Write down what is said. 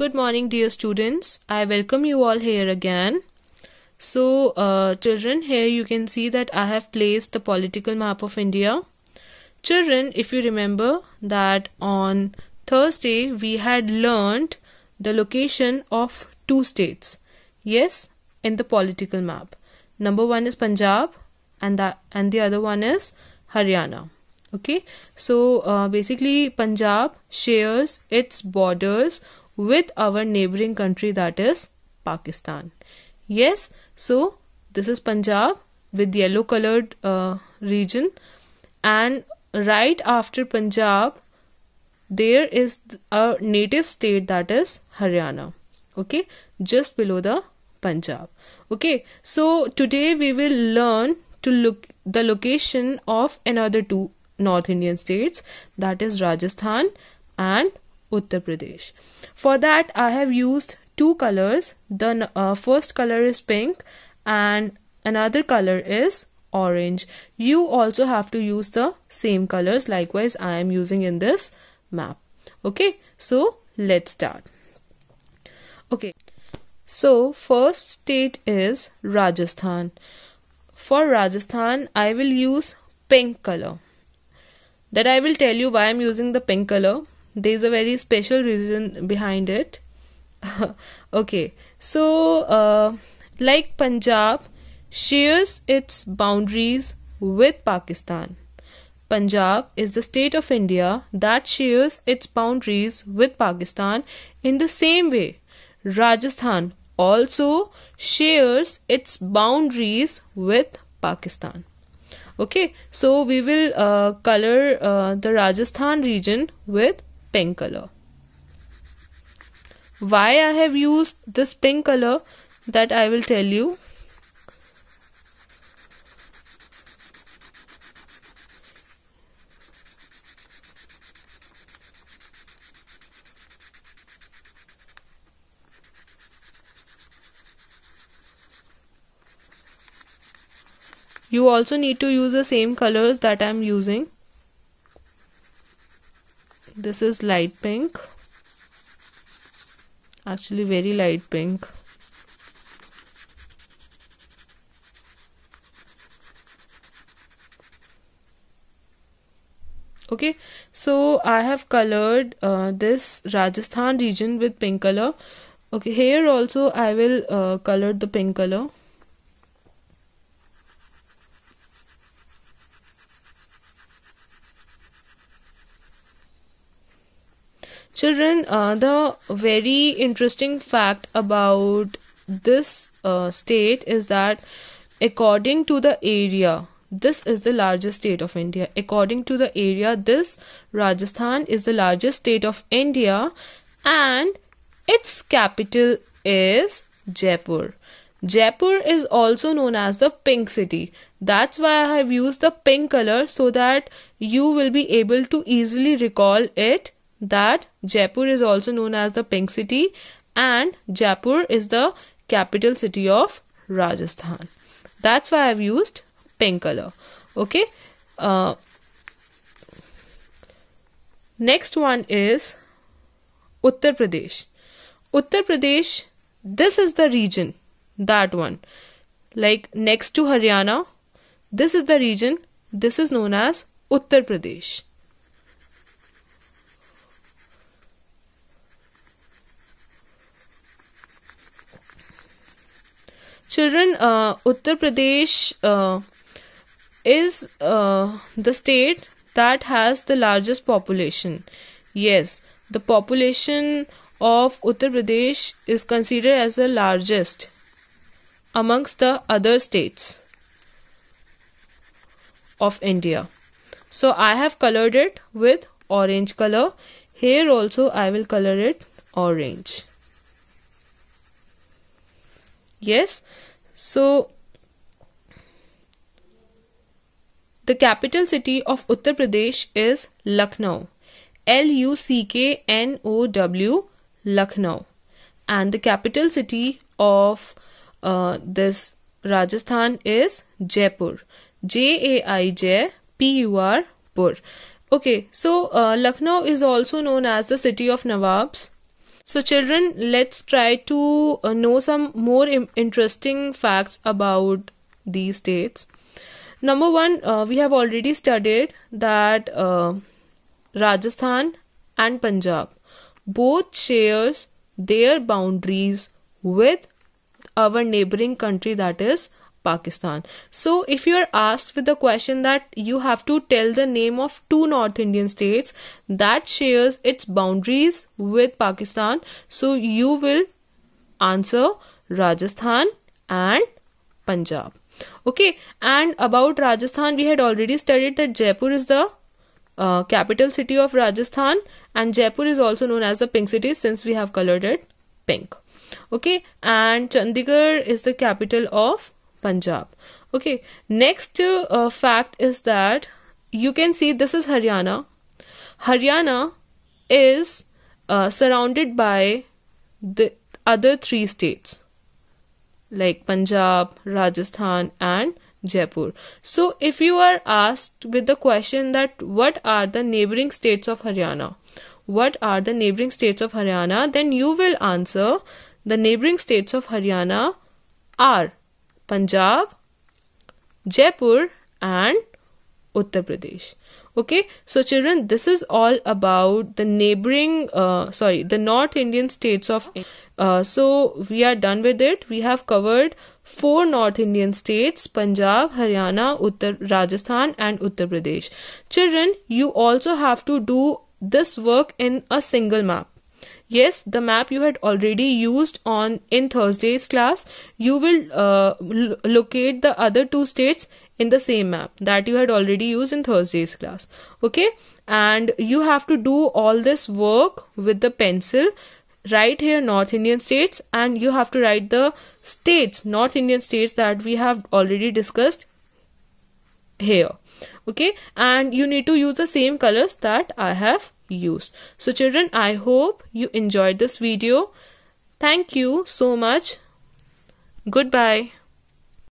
Good morning, dear students. I welcome you all here again. So, uh, children, here you can see that I have placed the political map of India. Children, if you remember that on Thursday we had learned the location of two states. Yes, in the political map. Number one is Punjab and the, and the other one is Haryana. Okay, so uh, basically Punjab shares its borders with our neighboring country that is Pakistan. Yes, so this is Punjab with yellow colored uh, region and right after Punjab there is a native state that is Haryana okay just below the Punjab okay so today we will learn to look the location of another two North Indian states that is Rajasthan and Uttar Pradesh. For that, I have used two colors. The uh, first color is pink and another color is orange. You also have to use the same colors. Likewise, I am using in this map. Okay, so let's start. Okay, so first state is Rajasthan. For Rajasthan, I will use pink color. That I will tell you why I am using the pink color there's a very special reason behind it okay so uh, like punjab shares its boundaries with pakistan punjab is the state of india that shares its boundaries with pakistan in the same way rajasthan also shares its boundaries with pakistan okay so we will uh, color uh, the rajasthan region with pink color why I have used this pink color that I will tell you you also need to use the same colors that I'm using this is light pink actually very light pink okay so i have colored uh, this rajasthan region with pink color okay here also i will uh, color the pink color Children, uh, the very interesting fact about this uh, state is that according to the area, this is the largest state of India. According to the area, this Rajasthan is the largest state of India and its capital is Jaipur. Jaipur is also known as the pink city. That's why I have used the pink color so that you will be able to easily recall it that Jaipur is also known as the Pink City and Jaipur is the capital city of Rajasthan. That's why I've used pink color. Okay. Uh, next one is Uttar Pradesh. Uttar Pradesh, this is the region, that one. Like next to Haryana, this is the region, this is known as Uttar Pradesh. Children, uh, Uttar Pradesh uh, is uh, the state that has the largest population. Yes, the population of Uttar Pradesh is considered as the largest amongst the other states of India. So I have colored it with orange color. Here also I will color it orange. Yes, so, the capital city of Uttar Pradesh is Lucknow. L U C K N O W, Lucknow. And the capital city of uh, this Rajasthan is Jaipur. J A I J P U R, Pur. Okay, so uh, Lucknow is also known as the city of Nawabs so, children, let's try to uh, know some more Im- interesting facts about these states. Number one, uh, we have already studied that uh, Rajasthan and Punjab both shares their boundaries with our neighboring country that is Pakistan. So, if you are asked with the question that you have to tell the name of two North Indian states that shares its boundaries with Pakistan, so you will answer Rajasthan and Punjab. Okay, and about Rajasthan, we had already studied that Jaipur is the uh, capital city of Rajasthan, and Jaipur is also known as the pink city since we have colored it pink. Okay, and Chandigarh is the capital of Punjab. Okay, next uh, fact is that you can see this is Haryana. Haryana is uh, surrounded by the other three states like Punjab, Rajasthan, and Jaipur. So, if you are asked with the question that what are the neighboring states of Haryana? What are the neighboring states of Haryana? Then you will answer the neighboring states of Haryana are Punjab, Jaipur, and Uttar Pradesh. Okay, so children, this is all about the neighboring, uh, sorry, the North Indian states of. Uh, so we are done with it. We have covered four North Indian states Punjab, Haryana, Uttar, Rajasthan, and Uttar Pradesh. Children, you also have to do this work in a single map yes the map you had already used on in thursday's class you will uh, locate the other two states in the same map that you had already used in thursday's class okay and you have to do all this work with the pencil write here north indian states and you have to write the states north indian states that we have already discussed here okay and you need to use the same colors that i have used. So children, I hope you enjoyed this video. Thank you so much. Goodbye.